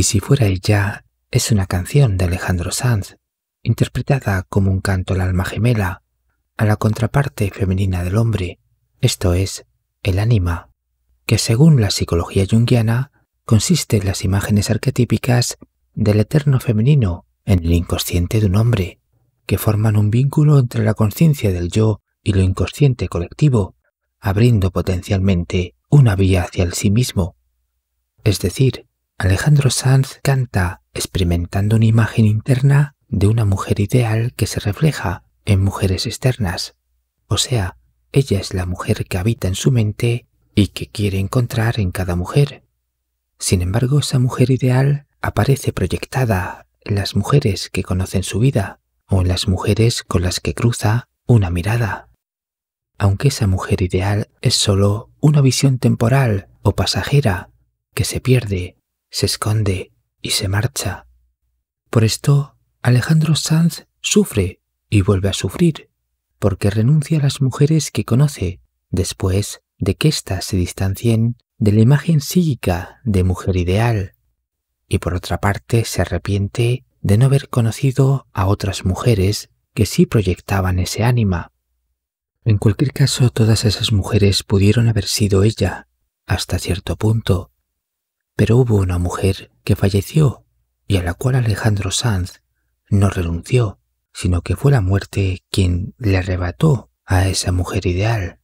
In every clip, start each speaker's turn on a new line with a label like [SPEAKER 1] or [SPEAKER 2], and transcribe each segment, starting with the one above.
[SPEAKER 1] Y si fuera ella, es una canción de Alejandro Sanz, interpretada como un canto al alma gemela, a la contraparte femenina del hombre, esto es, el ánima, que según la psicología junguiana consiste en las imágenes arquetípicas del eterno femenino en el inconsciente de un hombre, que forman un vínculo entre la conciencia del yo y lo inconsciente colectivo, abriendo potencialmente una vía hacia el sí mismo, es decir, Alejandro Sanz canta experimentando una imagen interna de una mujer ideal que se refleja en mujeres externas. O sea, ella es la mujer que habita en su mente y que quiere encontrar en cada mujer. Sin embargo, esa mujer ideal aparece proyectada en las mujeres que conocen su vida o en las mujeres con las que cruza una mirada. Aunque esa mujer ideal es solo una visión temporal o pasajera que se pierde se esconde y se marcha. Por esto, Alejandro Sanz sufre y vuelve a sufrir, porque renuncia a las mujeres que conoce después de que éstas se distancien de la imagen psíquica de mujer ideal. Y por otra parte, se arrepiente de no haber conocido a otras mujeres que sí proyectaban ese ánima. En cualquier caso, todas esas mujeres pudieron haber sido ella, hasta cierto punto, pero hubo una mujer que falleció y a la cual Alejandro Sanz no renunció, sino que fue la muerte quien le arrebató a esa mujer ideal,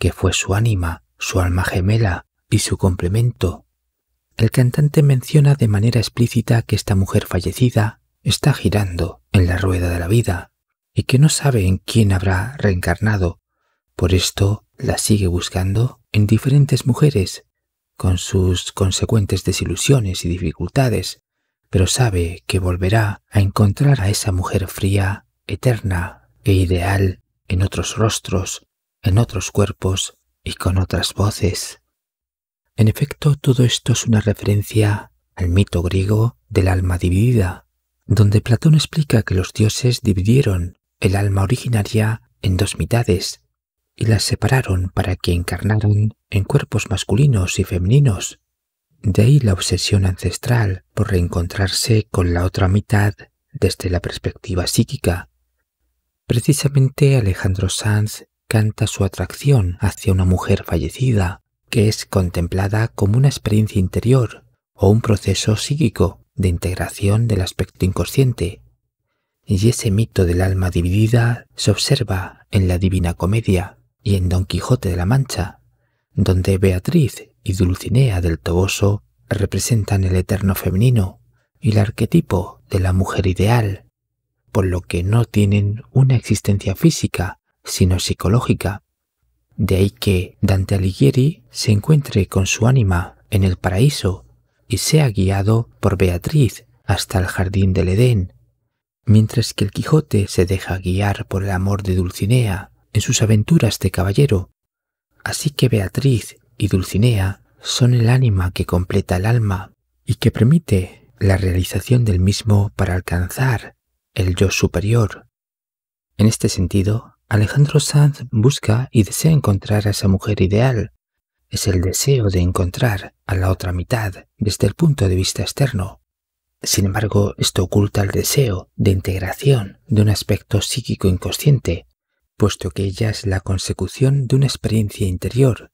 [SPEAKER 1] que fue su ánima, su alma gemela y su complemento. El cantante menciona de manera explícita que esta mujer fallecida está girando en la rueda de la vida y que no sabe en quién habrá reencarnado. Por esto la sigue buscando en diferentes mujeres con sus consecuentes desilusiones y dificultades, pero sabe que volverá a encontrar a esa mujer fría, eterna e ideal en otros rostros, en otros cuerpos y con otras voces. En efecto, todo esto es una referencia al mito griego del alma dividida, donde Platón explica que los dioses dividieron el alma originaria en dos mitades, y las separaron para que encarnaran en cuerpos masculinos y femeninos. De ahí la obsesión ancestral por reencontrarse con la otra mitad desde la perspectiva psíquica. Precisamente Alejandro Sanz canta su atracción hacia una mujer fallecida, que es contemplada como una experiencia interior o un proceso psíquico de integración del aspecto inconsciente. Y ese mito del alma dividida se observa en la Divina Comedia y en Don Quijote de la Mancha, donde Beatriz y Dulcinea del Toboso representan el eterno femenino y el arquetipo de la mujer ideal, por lo que no tienen una existencia física, sino psicológica. De ahí que Dante Alighieri se encuentre con su ánima en el paraíso y sea guiado por Beatriz hasta el jardín del Edén, mientras que el Quijote se deja guiar por el amor de Dulcinea en sus aventuras de caballero. Así que Beatriz y Dulcinea son el ánima que completa el alma y que permite la realización del mismo para alcanzar el yo superior. En este sentido, Alejandro Sanz busca y desea encontrar a esa mujer ideal. Es el deseo de encontrar a la otra mitad desde el punto de vista externo. Sin embargo, esto oculta el deseo de integración de un aspecto psíquico inconsciente puesto que ella es la consecución de una experiencia interior,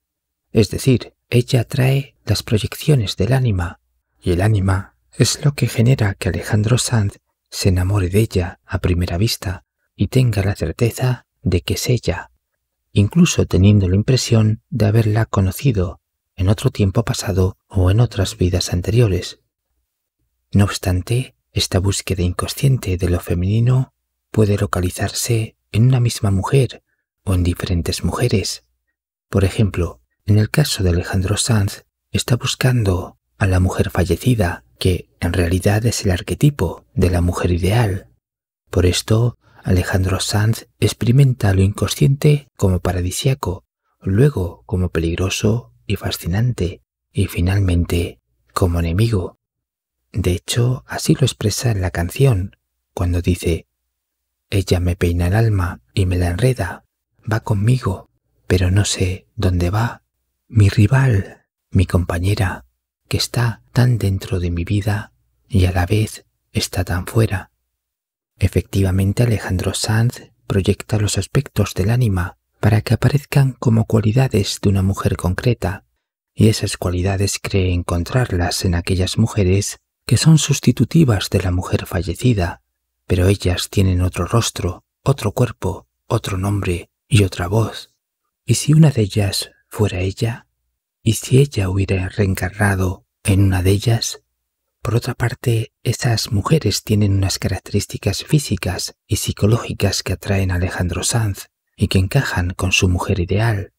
[SPEAKER 1] es decir, ella trae las proyecciones del ánima, y el ánima es lo que genera que Alejandro Sanz se enamore de ella a primera vista y tenga la certeza de que es ella, incluso teniendo la impresión de haberla conocido en otro tiempo pasado o en otras vidas anteriores. No obstante, esta búsqueda inconsciente de lo femenino puede localizarse en una misma mujer o en diferentes mujeres. Por ejemplo, en el caso de Alejandro Sanz, está buscando a la mujer fallecida, que en realidad es el arquetipo de la mujer ideal. Por esto, Alejandro Sanz experimenta lo inconsciente como paradisiaco, luego como peligroso y fascinante, y finalmente como enemigo. De hecho, así lo expresa en la canción, cuando dice, ella me peina el alma y me la enreda. Va conmigo, pero no sé dónde va. Mi rival, mi compañera, que está tan dentro de mi vida y a la vez está tan fuera. Efectivamente, Alejandro Sanz proyecta los aspectos del ánima para que aparezcan como cualidades de una mujer concreta, y esas cualidades cree encontrarlas en aquellas mujeres que son sustitutivas de la mujer fallecida, pero ellas tienen otro rostro, otro cuerpo, otro nombre y otra voz. ¿Y si una de ellas fuera ella? ¿Y si ella hubiera reencarnado en una de ellas? Por otra parte, esas mujeres tienen unas características físicas y psicológicas que atraen a Alejandro Sanz y que encajan con su mujer ideal.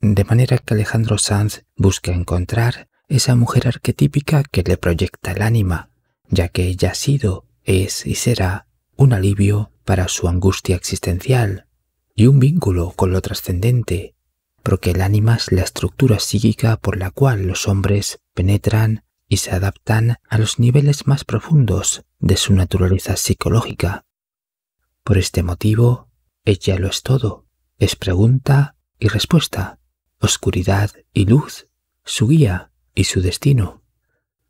[SPEAKER 1] De manera que Alejandro Sanz busca encontrar esa mujer arquetípica que le proyecta el ánima, ya que ella ha sido es y será un alivio para su angustia existencial y un vínculo con lo trascendente, porque el ánima es la estructura psíquica por la cual los hombres penetran y se adaptan a los niveles más profundos de su naturaleza psicológica. Por este motivo, ella lo es todo, es pregunta y respuesta, oscuridad y luz, su guía y su destino.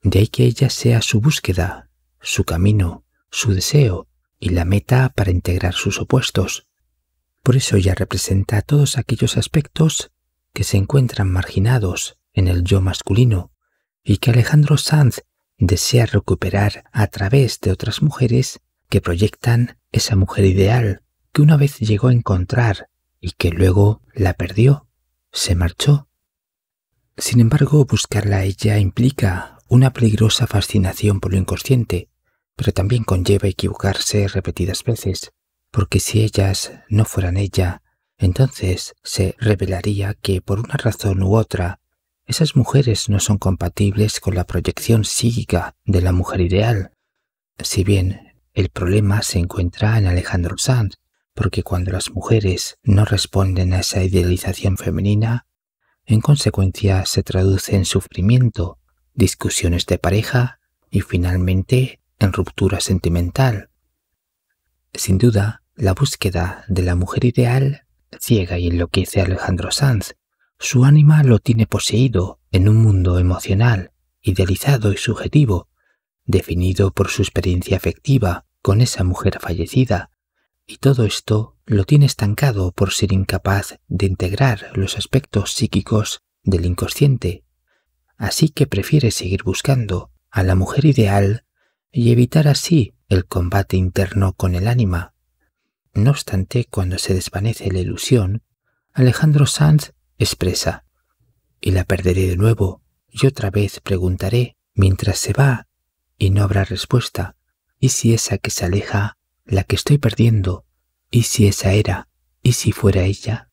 [SPEAKER 1] De ahí que ella sea su búsqueda, su camino, su deseo y la meta para integrar sus opuestos. Por eso ya representa todos aquellos aspectos que se encuentran marginados en el yo masculino y que Alejandro Sanz desea recuperar a través de otras mujeres que proyectan esa mujer ideal que una vez llegó a encontrar y que luego la perdió, se marchó. Sin embargo, buscarla a ella implica una peligrosa fascinación por lo inconsciente, pero también conlleva equivocarse repetidas veces, porque si ellas no fueran ella, entonces se revelaría que por una razón u otra, esas mujeres no son compatibles con la proyección psíquica de la mujer ideal. Si bien el problema se encuentra en Alejandro Sand, porque cuando las mujeres no responden a esa idealización femenina, en consecuencia se traduce en sufrimiento, discusiones de pareja y finalmente en ruptura sentimental. Sin duda, la búsqueda de la mujer ideal ciega y enloquece a Alejandro Sanz. Su ánima lo tiene poseído en un mundo emocional, idealizado y subjetivo, definido por su experiencia afectiva con esa mujer fallecida, y todo esto lo tiene estancado por ser incapaz de integrar los aspectos psíquicos del inconsciente, así que prefiere seguir buscando a la mujer ideal y evitar así el combate interno con el ánima. No obstante, cuando se desvanece la ilusión, Alejandro Sanz expresa, y la perderé de nuevo, y otra vez preguntaré mientras se va, y no habrá respuesta, y si esa que se aleja, la que estoy perdiendo, y si esa era, y si fuera ella.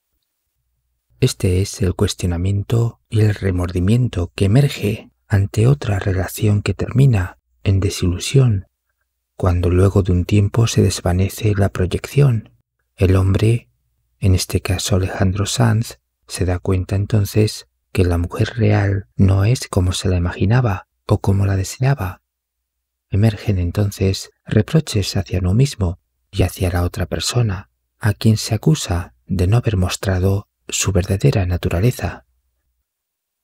[SPEAKER 1] Este es el cuestionamiento y el remordimiento que emerge ante otra relación que termina en desilusión, cuando luego de un tiempo se desvanece la proyección. El hombre, en este caso Alejandro Sanz, se da cuenta entonces que la mujer real no es como se la imaginaba o como la deseaba. Emergen entonces reproches hacia uno mismo y hacia la otra persona, a quien se acusa de no haber mostrado su verdadera naturaleza.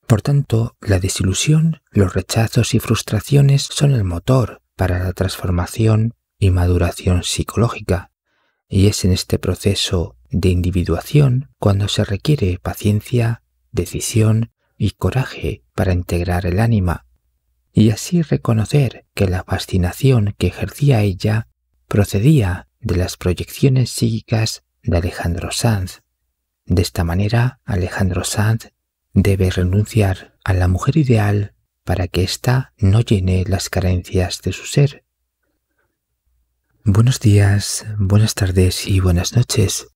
[SPEAKER 1] Por tanto, la desilusión, los rechazos y frustraciones son el motor para la transformación y maduración psicológica, y es en este proceso de individuación cuando se requiere paciencia, decisión y coraje para integrar el ánima, y así reconocer que la fascinación que ejercía ella procedía de las proyecciones psíquicas de Alejandro Sanz. De esta manera, Alejandro Sanz debe renunciar a la mujer ideal para que ésta no llene las carencias de su ser. Buenos días, buenas tardes y buenas noches.